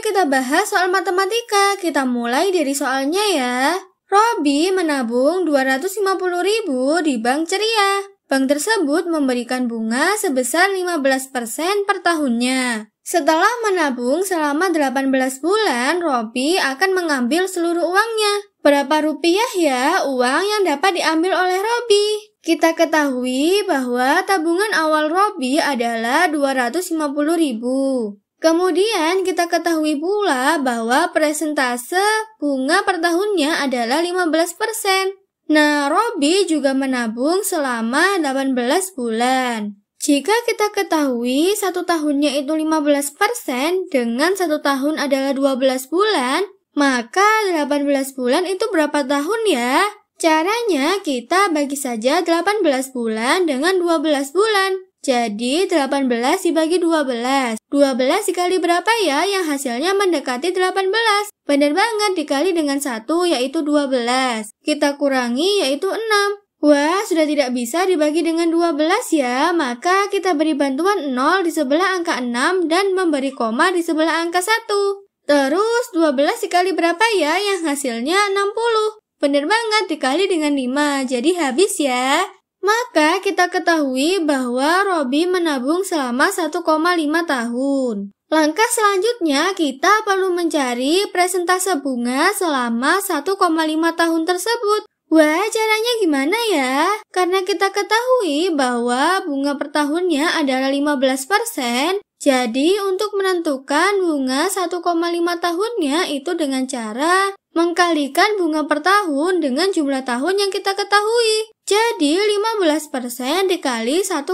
kita bahas soal matematika. Kita mulai dari soalnya ya. Robi menabung 250 di Bank Ceria. Bank tersebut memberikan bunga sebesar 15% per tahunnya. Setelah menabung selama 18 bulan, Robi akan mengambil seluruh uangnya. Berapa rupiah ya uang yang dapat diambil oleh Robi? Kita ketahui bahwa tabungan awal Robi adalah 250 ribu. Kemudian kita ketahui pula bahwa presentase bunga per tahunnya adalah 15%. Nah, Robi juga menabung selama 18 bulan. Jika kita ketahui satu tahunnya itu 15% dengan satu tahun adalah 12 bulan, maka 18 bulan itu berapa tahun ya? Caranya kita bagi saja 18 bulan dengan 12 bulan. Jadi 18 dibagi 12. 12 dikali berapa ya yang hasilnya mendekati 18? Benar banget dikali dengan 1 yaitu 12. Kita kurangi yaitu 6. Wah, sudah tidak bisa dibagi dengan 12 ya, maka kita beri bantuan 0 di sebelah angka 6 dan memberi koma di sebelah angka 1. Terus 12 dikali berapa ya yang hasilnya 60? Benar banget, dikali dengan 5, jadi habis ya. Maka kita ketahui bahwa Robi menabung selama 1,5 tahun. Langkah selanjutnya kita perlu mencari presentase bunga selama 1,5 tahun tersebut. Wah, caranya gimana ya? Karena kita ketahui bahwa bunga per tahunnya adalah 15%, jadi untuk menentukan bunga 1,5 tahunnya itu dengan cara mengkalikan bunga per tahun dengan jumlah tahun yang kita ketahui. Jadi 15% dikali 1,5.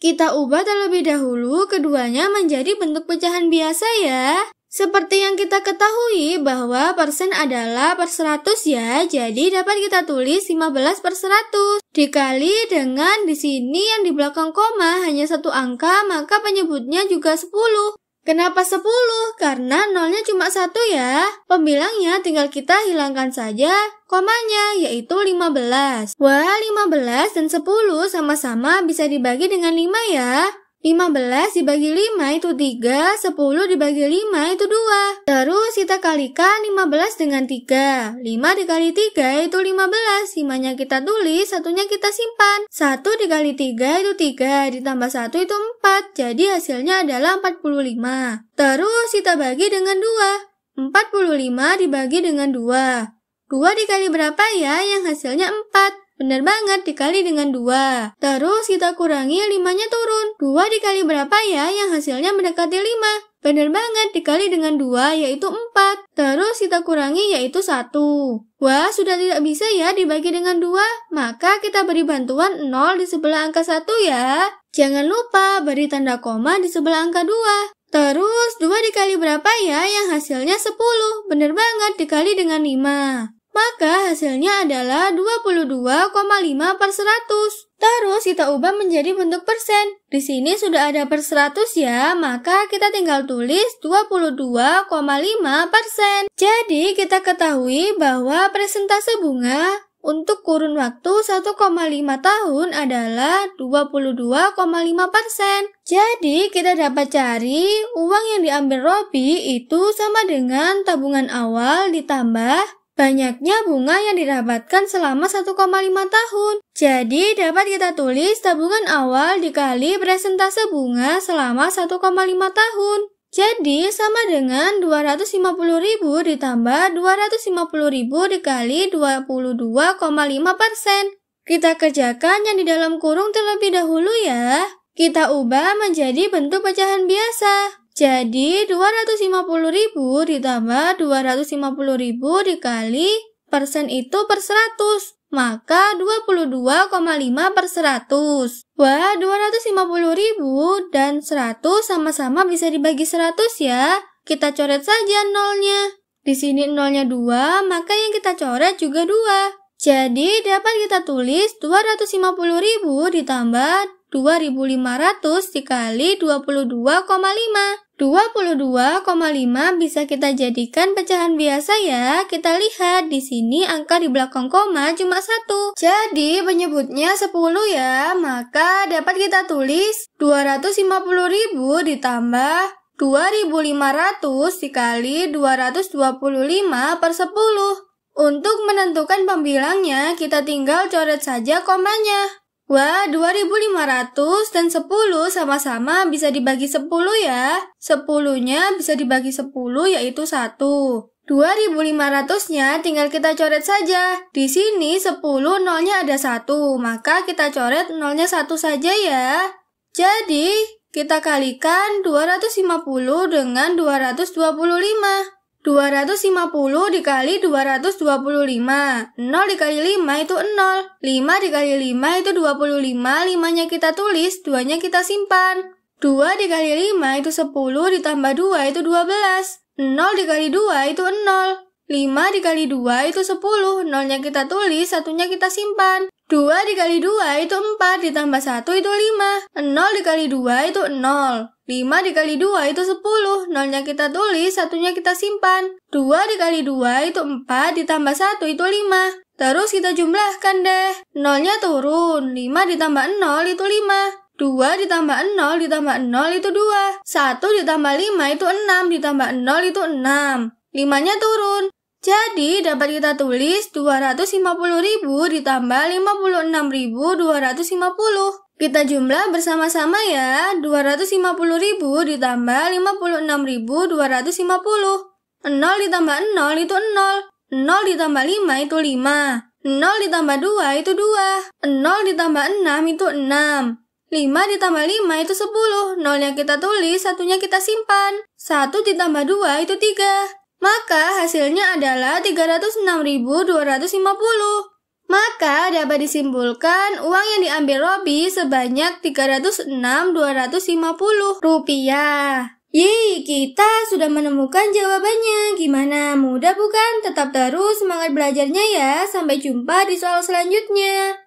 Kita ubah terlebih dahulu keduanya menjadi bentuk pecahan biasa ya. Seperti yang kita ketahui bahwa persen adalah per 100 ya, jadi dapat kita tulis 15 per 100. Dikali dengan di sini yang di belakang koma hanya satu angka, maka penyebutnya juga 10. Kenapa 10? Karena nolnya cuma satu ya. Pembilangnya tinggal kita hilangkan saja komanya, yaitu 15. Wah, 15 dan 10 sama-sama bisa dibagi dengan 5 ya. 15 dibagi 5 itu 3, 10 dibagi 5 itu 2. Terus kita kalikan 15 dengan 3. 5 dikali 3 itu 15, 5-nya kita tulis, satunya kita simpan. 1 dikali 3 itu 3, ditambah 1 itu 4, jadi hasilnya adalah 45. Terus kita bagi dengan 2. 45 dibagi dengan 2. 2 dikali berapa ya yang hasilnya 4? Bener banget, dikali dengan 2. Terus kita kurangi 5-nya turun. 2 dikali berapa ya yang hasilnya mendekati 5? Bener banget, dikali dengan 2 yaitu 4. Terus kita kurangi yaitu 1. Wah, sudah tidak bisa ya dibagi dengan 2. Maka kita beri bantuan 0 di sebelah angka 1 ya. Jangan lupa beri tanda koma di sebelah angka 2. Terus 2 dikali berapa ya yang hasilnya 10? Bener banget, dikali dengan 5. Maka hasilnya adalah 22,5 per 100. Terus kita ubah menjadi bentuk persen. Di sini sudah ada per 100 ya, maka kita tinggal tulis 22,5 persen. Jadi kita ketahui bahwa presentase bunga untuk kurun waktu 1,5 tahun adalah 22,5%. persen. Jadi kita dapat cari uang yang diambil Robi itu sama dengan tabungan awal ditambah Banyaknya bunga yang didapatkan selama 1,5 tahun. Jadi dapat kita tulis tabungan awal dikali presentase bunga selama 1,5 tahun. Jadi sama dengan 250.000 ditambah 250.000 dikali 22,5 Kita kerjakan yang di dalam kurung terlebih dahulu ya. Kita ubah menjadi bentuk pecahan biasa. Jadi 250.000 ditambah 250.000 dikali persen itu per 100. Maka 22,5 per 100. Wah, 250.000 dan 100 sama-sama bisa dibagi 100 ya. Kita coret saja nolnya. Di sini nolnya 2, maka yang kita coret juga 2. Jadi dapat kita tulis 250.000 ditambah 2.500 dikali 22,5. 22,5 bisa kita jadikan pecahan biasa ya. Kita lihat di sini angka di belakang koma cuma satu. Jadi penyebutnya 10 ya. Maka dapat kita tulis 250.000 ditambah 2.500 dikali 225 per 10. Untuk menentukan pembilangnya, kita tinggal coret saja komanya. Wah, 2500 dan 10 sama-sama bisa dibagi 10 ya. 10-nya bisa dibagi 10 yaitu 1. 2500-nya tinggal kita coret saja. Di sini 10 nolnya ada 1, maka kita coret nolnya 1 saja ya. Jadi, kita kalikan 250 dengan 225. 250 dikali 225. 0 dikali 5 itu 0. 5 dikali 5 itu 25. 5-nya kita tulis, 2-nya kita simpan. 2 dikali 5 itu 10 ditambah 2 itu 12. 0 dikali 2 itu 0. 5 dikali 2 itu 10. 0-nya kita tulis, satunya kita simpan. 2 dikali 2 itu 4 ditambah 1 itu 5. 0 dikali 2 itu 0. 5 dikali 2 itu 10, nolnya kita tulis, satunya kita simpan. 2 dikali 2 itu 4, ditambah 1 itu 5. Terus kita jumlahkan deh. Nolnya turun, 5 ditambah 0 itu 5. 2 ditambah 0 ditambah 0 itu 2. 1 ditambah 5 itu 6, ditambah 0 itu 6. 5-nya turun. Jadi dapat kita tulis 250.000 ditambah 56.250. Kita jumlah bersama-sama ya, 250.000 ditambah 56.250. 0 ditambah 0 itu 0, 0 ditambah 5 itu 5, 0 ditambah 2 itu 2, 0 ditambah 6 itu 6. 5 ditambah 5 itu 10, yang kita tulis, satunya kita simpan. 1 ditambah 2 itu 3. Maka hasilnya adalah 306.250. Maka dapat disimpulkan uang yang diambil Robi sebanyak 306.250 rupiah. Yeay, kita sudah menemukan jawabannya. Gimana? Mudah bukan? Tetap terus semangat belajarnya ya. Sampai jumpa di soal selanjutnya.